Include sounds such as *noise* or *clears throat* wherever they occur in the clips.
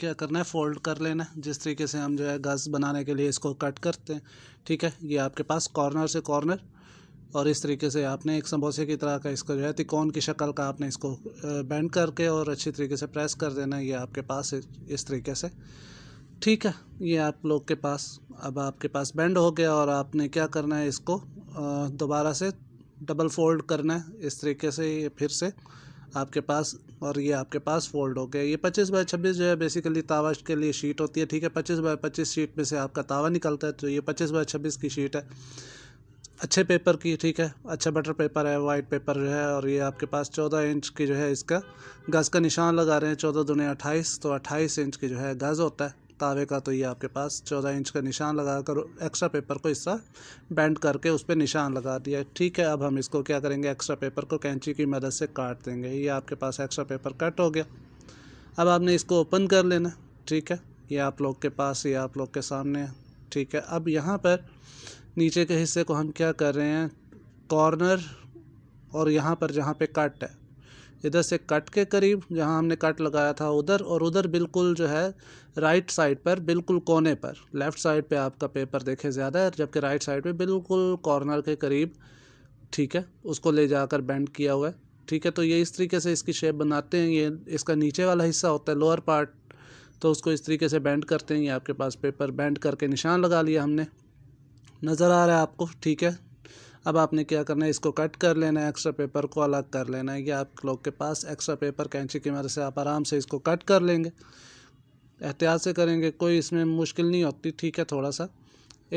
क्या करना है फोल्ड कर लेना है जिस तरीके से हम जो है गज बनाने के लिए इसको कट करते हैं ठीक है ये आपके पास कॉर्नर से कॉर्नर और इस तरीके से आपने एक समोसे की तरह का इसको जो है तिकोन की शक्ल का आपने इसको बैंड करके और अच्छी तरीके से प्रेस कर देना ये आपके पास इस तरीके से ठीक है ये आप लोग के पास अब आपके पास बैंड हो गया और आपने क्या करना है इसको दोबारा से डबल फोल्ड करना है इस तरीके से फिर से आपके पास और ये आपके पास फोल्ड हो गया ये पच्चीस बाय छब्बीस जो है बेसिकली तावा के लिए शीट होती है ठीक है पच्चीस बाय पच्चीस शीट में से आपका तावा निकलता है तो ये पच्चीस बाय छब्बीस की शीट है अच्छे पेपर की ठीक है अच्छा बटर पेपर है वाइट पेपर जो है और ये आपके पास चौदह इंच की जो है इसका गज़ का निशान लगा रहे हैं चौदह दुनिया अट्ठाईस तो अट्ठाईस इंच की जो है गज़ होता है तावे का तो ये आपके पास चौदह इंच का निशान लगा कर एक्स्ट्रा पेपर को इस तरह बैंड करके उस पर निशान लगा दिया ठीक है अब हम इसको क्या करेंगे एक्स्ट्रा पेपर को कैंची की मदद से काट देंगे ये आपके पास एक्स्ट्रा पेपर कट हो गया अब आपने इसको ओपन कर लेना ठीक है ये आप लोग के पास ये आप लोग के सामने है ठीक है अब यहाँ पर नीचे के हिस्से को हम क्या कर रहे हैं कॉर्नर और यहाँ पर जहाँ पे कट है इधर से कट के करीब जहाँ हमने कट लगाया था उधर और उधर बिल्कुल जो है राइट साइड पर बिल्कुल कोने पर लेफ़्ट साइड पे आपका पेपर देखे ज़्यादा है जबकि राइट साइड पे बिल्कुल कॉर्नर के करीब ठीक है उसको ले जाकर बेंड किया हुआ है ठीक है तो ये इस तरीके से इसकी शेप बनाते हैं ये इसका नीचे वाला हिस्सा होता है लोअर पार्ट तो उसको इस तरीके से बैंड करते हैं ये आपके पास पेपर बैंड करके निशान लगा लिया हमने नज़र आ रहा है आपको ठीक है अब आपने क्या करना है इसको कट कर लेना है एक्स्ट्रा पेपर को अलग कर लेना है या आप लोग के पास एक्स्ट्रा पेपर कैंची की मदद से आप आराम से इसको कट कर लेंगे एहतियात से करेंगे कोई इसमें मुश्किल नहीं होती ठीक है थोड़ा सा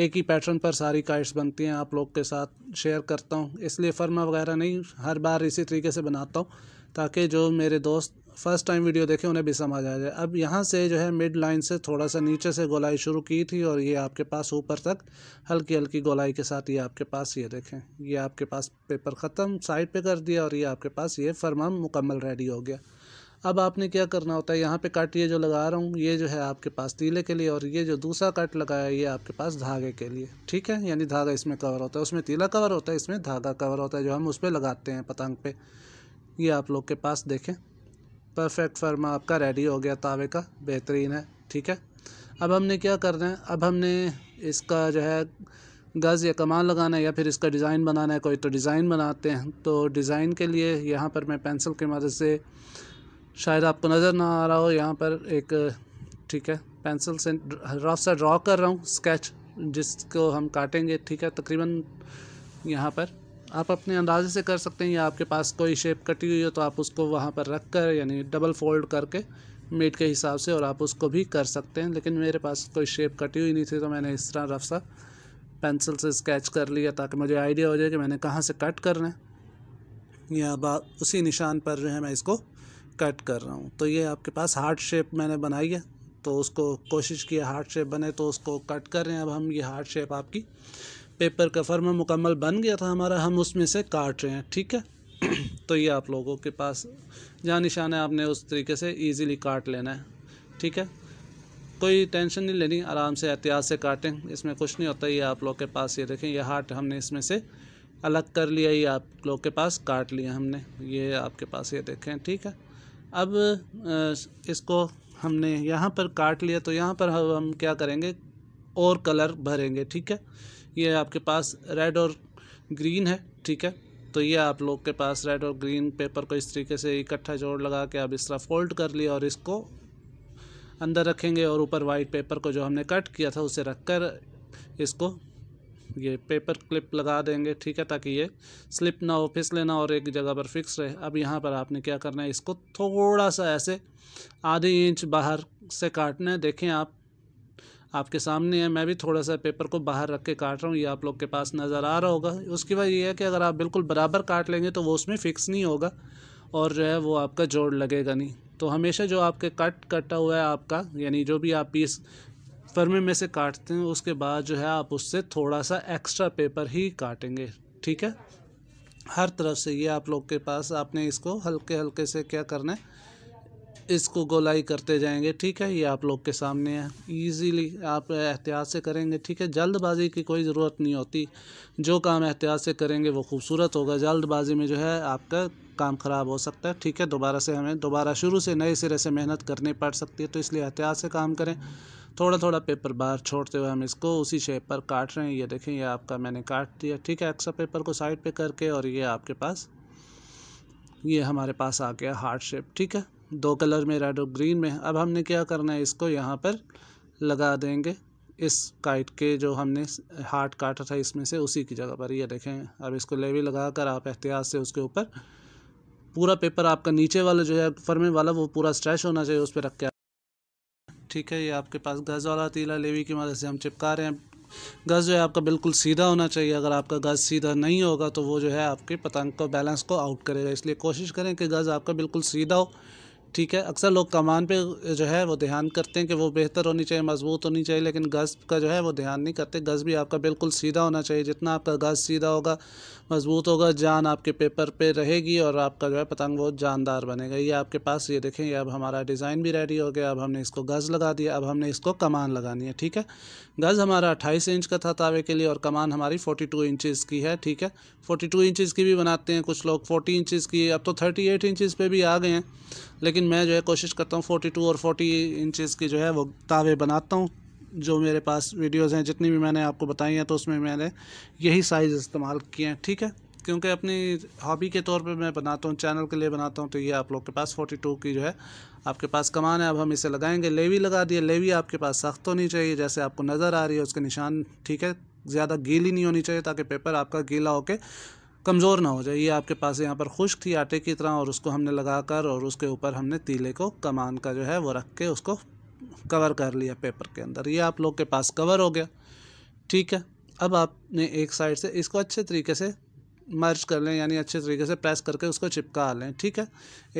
एक ही पैटर्न पर सारी काइट्स बनती हैं आप लोग के साथ शेयर करता हूँ इसलिए फर्मा वगैरह नहीं हर बार इसी तरीके से बनाता हूँ ताकि जो मेरे दोस्त फर्स्ट टाइम वीडियो देखें उन्हें भी समझ आ जाए अब यहाँ से जो है मिड लाइन से थोड़ा सा नीचे से गोलाई शुरू की थी और ये आपके पास ऊपर तक हल्की हल्की गोलाई के साथ ये आपके पास ये देखें ये आपके पास पेपर ख़त्म साइड पे कर दिया और ये आपके पास ये फरमाम मुकम्मल रेडी हो गया अब आपने क्या करना होता है यहाँ पर कट ये जो लगा रहा हूँ ये जो है आपके पास तीले के लिए और ये जो दूसरा कट लगाया ये आपके पास धागे के लिए ठीक है यानी धागा इसमें कवर होता है उसमें तीला कवर होता है इसमें धागा कवर होता है जो हम उस पर लगाते हैं पतंग पे ये आप लोग के पास देखें परफेक्ट फर्मा आपका रेडी हो गया तावे का बेहतरीन है ठीक है अब हमने क्या करना है अब हमने इसका जो है गज़ या कमान लगाना है या फिर इसका डिज़ाइन बनाना है कोई तो डिज़ाइन बनाते हैं तो डिज़ाइन के लिए यहाँ पर मैं पेंसिल की मदद से शायद आपको नज़र ना आ रहा हो यहाँ पर एक ठीक है पेंसिल से रफ सा ड्रॉ कर रहा हूँ स्केच जिसको हम काटेंगे ठीक है तकरीबन यहाँ पर आप अपने अंदाजे से कर सकते हैं या आपके पास कोई शेप कटी हुई हो तो आप उसको वहाँ पर रख कर यानी डबल फोल्ड करके मीट के हिसाब से और आप उसको भी कर सकते हैं लेकिन मेरे पास कोई शेप कटी हुई नहीं थी तो मैंने इस तरह रफ सा पेंसिल से स्केच कर लिया ताकि मुझे आइडिया हो जाए कि मैंने कहाँ से कट करना है या बा उसी निशान पर जो है मैं इसको कट कर रहा हूँ तो ये आपके पास हार्ट शेप मैंने बनाई है तो उसको कोशिश की हार्ट शेप बने तो उसको कट कर रहे हैं अब हम ये हार्ट शेप आपकी पेपर का में मुकम्मल बन गया था हमारा हम उसमें से काट रहे हैं ठीक है *clears throat* तो ये आप लोगों के पास जहाँ निशान है आपने उस तरीके से ईज़िली काट लेना है ठीक है कोई टेंशन नहीं लेनी आराम से एहतियात से काटें इसमें कुछ नहीं होता ये आप लोग के पास ये देखें ये हार्ट हमने इसमें से अलग कर लिया ये आप लोग के पास काट लिया हमने ये आपके पास ये देखें ठीक है अब इसको हमने यहाँ पर काट लिया तो यहाँ पर हम क्या करेंगे और कलर भरेंगे ठीक है ये आपके पास रेड और ग्रीन है ठीक है तो ये आप लोग के पास रेड और ग्रीन पेपर को इस तरीके से इकट्ठा जोड़ लगा के आप इस तरह फोल्ड कर लिया और इसको अंदर रखेंगे और ऊपर वाइट पेपर को जो हमने कट किया था उसे रख कर इसको ये पेपर क्लिप लगा देंगे ठीक है ताकि ये स्लिप ना हो फिस ना और एक जगह पर फिक्स रहे अब यहाँ पर आपने क्या करना है इसको थोड़ा सा ऐसे आधी इंच बाहर से काटना है देखें आप आपके सामने है मैं भी थोड़ा सा पेपर को बाहर रख के काट रहा हूँ ये आप लोग के पास नज़र आ रहा होगा उसकी वजह यह है कि अगर आप बिल्कुल बराबर काट लेंगे तो वो उसमें फ़िक्स नहीं होगा और जो है वो आपका जोड़ लगेगा नहीं तो हमेशा जो आपके कट कटा हुआ है आपका यानी जो भी आप पीस फर्मे में से काटते हैं उसके बाद जो है आप उससे थोड़ा सा एक्स्ट्रा पेपर ही काटेंगे ठीक है हर तरफ से ये आप लोग के पास आपने इसको हल्के हल्के से क्या करना है इसको गोलाई करते जाएंगे ठीक है ये आप लोग के सामने है ईजीली आप एहतियात से करेंगे ठीक है जल्दबाजी की कोई ज़रूरत नहीं होती जो काम एहतियात से करेंगे वो खूबसूरत होगा जल्दबाजी में जो है आपका काम ख़राब हो सकता है ठीक है दोबारा से हमें दोबारा शुरू से नए सिरे से मेहनत करनी पड़ सकती है तो इसलिए एहतियात से काम करें थोड़ा थोड़ा पेपर बाहर छोड़ते हुए हम इसको उसी शेप पर काट रहे हैं ये देखें ये आपका मैंने काट दिया ठीक है एक्स्ट्रा पेपर को साइड पे करके और ये आपके पास ये हमारे पास आ गया हार्ड शेप ठीक है दो कलर में रेड और ग्रीन में अब हमने क्या करना है इसको यहाँ पर लगा देंगे इस काइट के जो हमने हार्ट काटा था इसमें से उसी की जगह पर ये देखें अब इसको लेवी लगा कर आप एहतियात से उसके ऊपर पूरा पेपर आपका नीचे वाला जो है फर्मे वाला वो पूरा स्ट्रेच होना चाहिए उस पर रख के ठीक है ये आपके पास गज़ वाला तीला लेवी की मदद से हम चिपका रहे हैं गज़ जो है आपका बिल्कुल सीधा होना चाहिए अगर आपका गज़ सीधा नहीं होगा तो वो जो है आपके पतंग को बैलेंस को आउट करेगा इसलिए कोशिश करें कि गज़ आपका बिल्कुल सीधा हो ठीक है अक्सर लोग कमान पे जो है वो ध्यान करते हैं कि वो बेहतर होनी चाहिए मजबूत होनी चाहिए लेकिन गज़ का जो है वो ध्यान नहीं करते गज़ भी आपका बिल्कुल सीधा होना चाहिए जितना आपका गज़ सीधा होगा मजबूत होगा जान आपके पेपर पे रहेगी और आपका जो है पतंग वो जानदार बनेगा ये आपके पास ये देखें ये अब हमारा डिज़ाइन भी रेडी हो गया अब हमने इसको गज़ लगा दिया अब हमने इसको कमान लगानी है ठीक है गज़ हमारा अट्ठाईस इंच का था तावे के लिए और कमान हमारी फोर्टी टू इंचज़ की है ठीक है फोर्टी टू इंचज़ की भी बनाते हैं कुछ लोग फोर्टी इंचज़ की अब तो थर्टी एट इंचज़ पर भी आ गए हैं लेकिन मैं जो है कोशिश करता हूँ फोटी टू और फोटी इंचज़ की जो है वो तावे बनाता हूँ जो मेरे पास वीडियोस हैं जितनी भी मैंने आपको बताई हैं तो उसमें मैंने यही साइज़ इस्तेमाल किए हैं ठीक है क्योंकि अपनी हॉबी के तौर पे मैं बनाता हूँ चैनल के लिए बनाता हूँ तो ये आप लोग के पास 42 की जो है आपके पास कमान है अब हम इसे लगाएंगे लेवी लगा दिए लेवी आपके पास सख्त तो होनी चाहिए जैसे आपको नज़र आ रही है उसके निशान ठीक है ज़्यादा गीली नहीं होनी चाहिए ताकि पेपर आपका गीला होकर कमज़ोर ना हो जाए ये आपके पास यहाँ पर खुश्क थी आटे की तरह और उसको हमने लगा कर और उसके ऊपर हमने तीले को कमान का जो है वो रख के उसको कवर कर लिया पेपर के अंदर ये आप लोग के पास कवर हो गया ठीक है अब आपने एक साइड से इसको अच्छे तरीके से मर्ज कर लें यानी अच्छे तरीके से प्रेस करके उसको चिपका लें ठीक है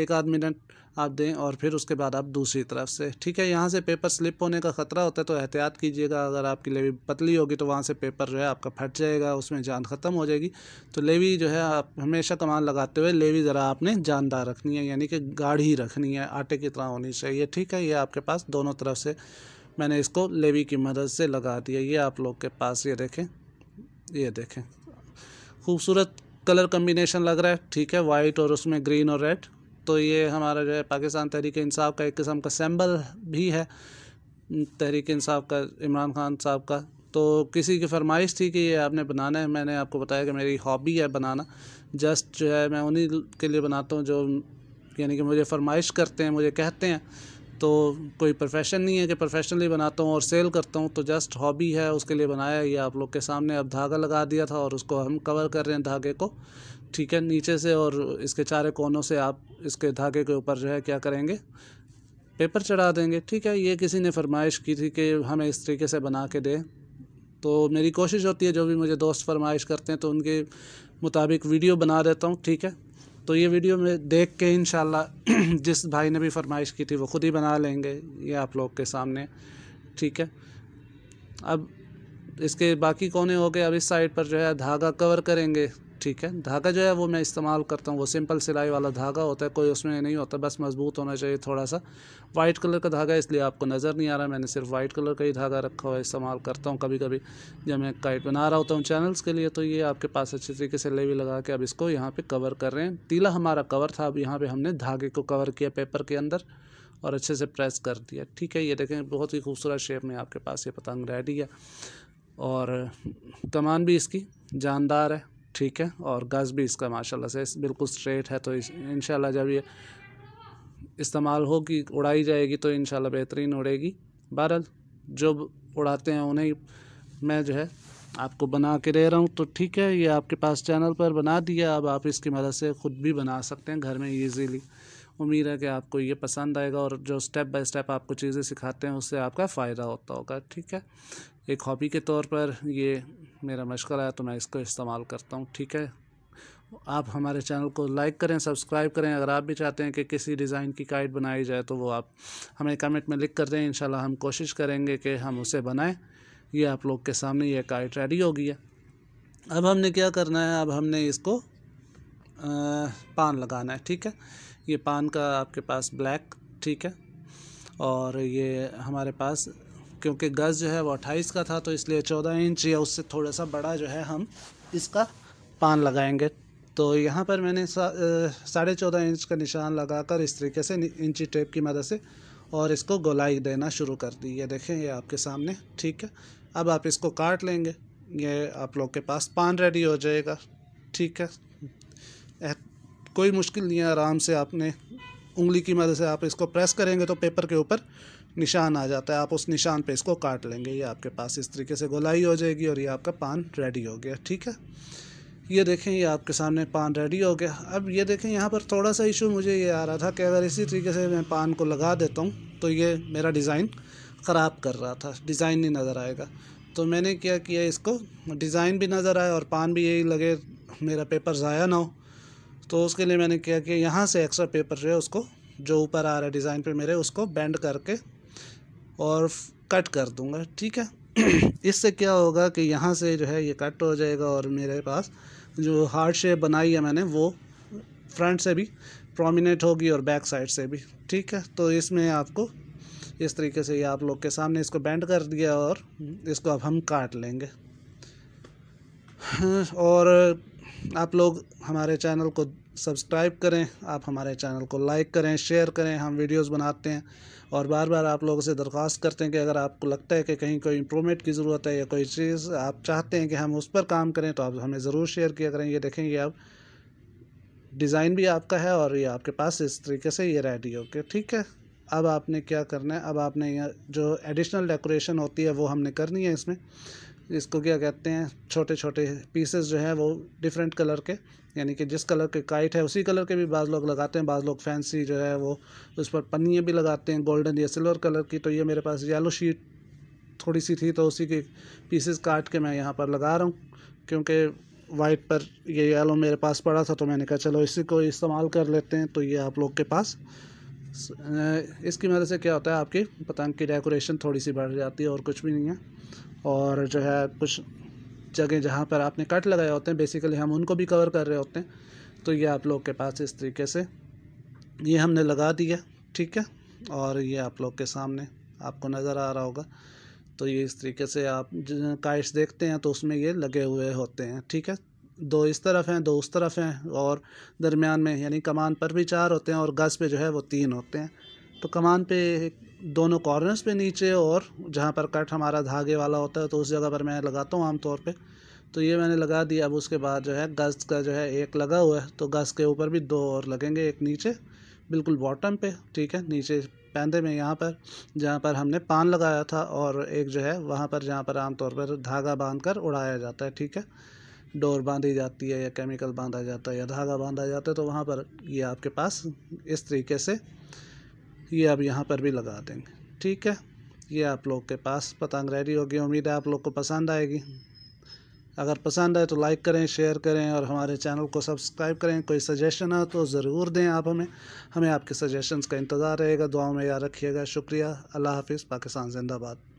एक आध मिनट आप दें और फिर उसके बाद आप दूसरी तरफ से ठीक है यहाँ से पेपर स्लिप होने का ख़तरा होता है तो एहतियात कीजिएगा अगर आपकी लेवी पतली होगी तो वहाँ से पेपर जो है आपका फट जाएगा उसमें जान ख़त्म हो जाएगी तो लेवी जो है आप हमेशा कमान लगाते हुए लेवी ज़रा आपने जानदार रखनी है यानी कि गाढ़ी रखनी है आटे की तरह होनी चाहिए ठीक है ये आपके पास दोनों तरफ से मैंने इसको लेवी की मदद से लगा दिया ये आप लोग के पास ये देखें ये देखें खूबसूरत कलर कम्बिनेशन लग रहा है ठीक है वाइट और उसमें ग्रीन और रेड तो ये हमारा जो है पाकिस्तान तहरीक इंसाफ का एक किस्म का सैम्बल भी है तहरीक इंसाफ का इमरान खान साहब का तो किसी की फरमाइश थी कि ये आपने बनाना है मैंने आपको बताया कि मेरी हॉबी है बनाना जस्ट जो है मैं उन्हीं के लिए बनाता हूँ जो यानी कि मुझे फरमाइश करते हैं मुझे कहते हैं तो कोई प्रोफेशन नहीं है कि प्रोफेशनली बनाता हूँ और सेल करता हूँ तो जस्ट हॉबी है उसके लिए बनाया ये आप लोग के सामने अब धागा लगा दिया था और उसको हम कवर कर रहे हैं धागे को ठीक है नीचे से और इसके चारे कोनों से आप इसके धागे के ऊपर जो है क्या करेंगे पेपर चढ़ा देंगे ठीक है ये किसी ने फरमाइश की थी कि हमें इस तरीके से बना के दें तो मेरी कोशिश होती है जो भी मुझे दोस्त फरमाइश करते हैं तो उनके मुताबिक वीडियो बना देता हूँ ठीक है तो ये वीडियो में देख के इन *clears throat* जिस भाई ने भी फरमाइश की थी वो ख़ुद ही बना लेंगे ये आप लोग के सामने ठीक है अब इसके बाकी कोने हो गए अब इस साइड पर जो है धागा कवर करेंगे ठीक है धागा जो है वो मैं इस्तेमाल करता हूँ वो सिंपल सिलाई वाला धागा होता है कोई उसमें नहीं होता बस मज़बूत होना चाहिए थोड़ा सा वाइट कलर का धागा इसलिए आपको नज़र नहीं आ रहा मैंने सिर्फ वाइट कलर का ही धागा रखा हुआ इस्तेमाल करता हूँ कभी कभी जब मैं काइट बना रहा होता हूँ चैनल्स के लिए तो ये आपके पास अच्छे तरीके से लेवी लगा के अब इसको यहाँ पर कवर कर रहे हैं तीला हमारा कवर था अब यहाँ पर हमने धागे को कवर किया पेपर के अंदर और अच्छे से प्रेस कर दिया ठीक है ये देखें बहुत ही खूबसूरत शेप में आपके पास ये पतंग रेडी है और कमान भी इसकी जानदार है ठीक है और गज़ भी इसका माशाल्लाह से बिल्कुल स्ट्रेट है तो इन जब ये इस्तेमाल होगी उड़ाई जाएगी तो इन बेहतरीन उड़ेगी बहरल जो उड़ाते हैं उन्हें मैं जो है आपको बना के दे रहा हूँ तो ठीक है ये आपके पास चैनल पर बना दिया अब आप इसकी मदद से ख़ुद भी बना सकते हैं घर में ईज़िली उम्मीद है कि आपको ये पसंद आएगा और जो स्टेप बाय स्टेप आपको चीज़ें सिखाते हैं उससे आपका फ़ायदा होता होगा ठीक है एक हॉबी के तौर पर ये मेरा मशगल है तो मैं इसको इस्तेमाल करता हूँ ठीक है आप हमारे चैनल को लाइक करें सब्सक्राइब करें अगर आप भी चाहते हैं कि किसी डिज़ाइन की काइट बनाई जाए तो वो आप हमें कमेंट में लिख कर दें इन हम कोशिश करेंगे कि हम उसे बनाएं ये आप लोग के सामने ये काइट रेडी हो गई है अब हमने क्या करना है अब हमने इसको आ, पान लगाना है ठीक है ये पान का आपके पास ब्लैक ठीक है और ये हमारे पास क्योंकि गज़ जो है वो अट्ठाईस का था तो इसलिए चौदह इंच या उससे थोड़ा सा बड़ा जो है हम इसका पान लगाएंगे तो यहाँ पर मैंने साढ़े चौदह इंच का निशान लगाकर इस तरीके से इंची टेप की मदद से और इसको गोलाई देना शुरू कर दी ये देखें ये आपके सामने ठीक है अब आप इसको काट लेंगे ये आप लोग के पास पान रेडी हो जाएगा ठीक है कोई मुश्किल नहीं है आराम से आपने उंगली की मदद से आप इसको प्रेस करेंगे तो पेपर के ऊपर निशान आ जाता है आप उस निशान पे इसको काट लेंगे ये आपके पास इस तरीके से गोलाई हो जाएगी और ये आपका पान रेडी हो गया ठीक है ये देखें ये आपके सामने पान रेडी हो गया अब ये देखें यहाँ पर थोड़ा सा इशू मुझे ये आ रहा था कि अगर इसी तरीके से मैं पान को लगा देता हूँ तो ये मेरा डिज़ाइन ख़राब कर रहा था डिज़ाइन नहीं नज़र आएगा तो मैंने क्या किया इसको डिज़ाइन भी नज़र आया और पान भी यही लगे मेरा पेपर ज़ाया ना हो तो उसके लिए मैंने क्या किया यहाँ से एक्स्ट्रा पेपर जो है उसको जो ऊपर आ रहा है डिज़ाइन पे मेरे उसको बेंड करके और कट कर दूँगा ठीक है *clears throat* इससे क्या होगा कि यहाँ से जो है ये कट हो जाएगा और मेरे पास जो हार्ड शेप बनाई है मैंने वो फ्रंट से भी प्रोमिनेट होगी और बैक साइड से भी ठीक है तो इसमें आपको इस तरीके से ये आप लोग के सामने इसको बैंड कर दिया और इसको अब हम काट लेंगे *clears throat* और आप लोग हमारे चैनल को सब्सक्राइब करें आप हमारे चैनल को लाइक करें शेयर करें हम वीडियोस बनाते हैं और बार बार आप लोगों से दरख्वास्त करते हैं कि अगर आपको लगता है कि कहीं कोई इम्प्रूवमेंट की ज़रूरत है या कोई चीज़ आप चाहते हैं कि हम उस पर काम करें तो आप हमें ज़रूर शेयर किया करें ये देखेंगे आप डिज़ाइन भी आपका है और ये आपके पास इस तरीके से ये रेडी ओके ठीक है अब आपने क्या करना है अब आपने जो एडिशनल डेकोरेशन होती है वो हमने करनी है इसमें इसको क्या कहते हैं छोटे छोटे पीसेस जो है वो डिफरेंट कलर के यानी कि जिस कलर के काइट है उसी कलर के भी बाज़ लोग लगाते हैं बाज़ लोग फैंसी जो है वो उस पर पन्नियाँ भी लगाते हैं गोल्डन या सिल्वर कलर की तो ये मेरे पास येलो शीट थोड़ी सी थी तो उसी के पीसेस काट के मैं यहाँ पर लगा रहा हूँ क्योंकि वाइट पर ये येलो मेरे पास पड़ा था तो मैंने कहा चलो इसी को इस्तेमाल कर लेते हैं तो ये आप लोग के पास इसकी मदद से क्या होता है आपकी पतंग की डेकोरेशन थोड़ी सी बढ़ जाती है और कुछ भी नहीं है और जो है कुछ जगह जहाँ पर आपने कट लगाए होते हैं बेसिकली हम उनको भी कवर कर रहे होते हैं तो ये आप लोग के पास इस तरीके से ये हमने लगा दिया ठीक है और ये आप लोग के सामने आपको नज़र आ रहा होगा तो ये इस तरीके से आप काइट्स देखते हैं तो उसमें ये लगे हुए होते हैं ठीक है दो इस तरफ हैं दो उस तरफ हैं और दरमियान में यानी कमान पर भी चार होते हैं और गज पे जो है वो तीन होते हैं तो कमान पे दोनों कॉर्नर्स पे नीचे और जहाँ पर कट हमारा धागे वाला होता है तो उस जगह पर मैं लगाता हूँ आमतौर पे तो ये मैंने लगा दिया अब उसके बाद जो है गज का जो है एक लगा हुआ है तो गज के ऊपर भी दो और लगेंगे एक नीचे बिल्कुल बॉटम पे ठीक है नीचे पैंदे में यहाँ पर जहाँ पर हमने पान लगाया था और एक जो है वहाँ पर जहाँ पर आमतौर पर धागा बांध कर उड़ाया जाता है ठीक है डोर बांधी जाती है या केमिकल बांधा जाता है या धागा बांधा जाता है तो वहाँ पर ये आपके पास इस तरीके से ये आप यहाँ पर भी लगा देंगे ठीक है ये आप लोग के पास पतंग रेडी होगी उम्मीद है आप लोग को पसंद आएगी अगर पसंद आए तो लाइक करें शेयर करें और हमारे चैनल को सब्सक्राइब करें कोई सजेशन हो तो ज़रूर दें आप हमें हमें आपके सजेशंस का इंतज़ार रहेगा दुआओं में याद रखिएगा शुक्रिया अल्लाह हाफिज़ पाकिस्तान जिंदाबाद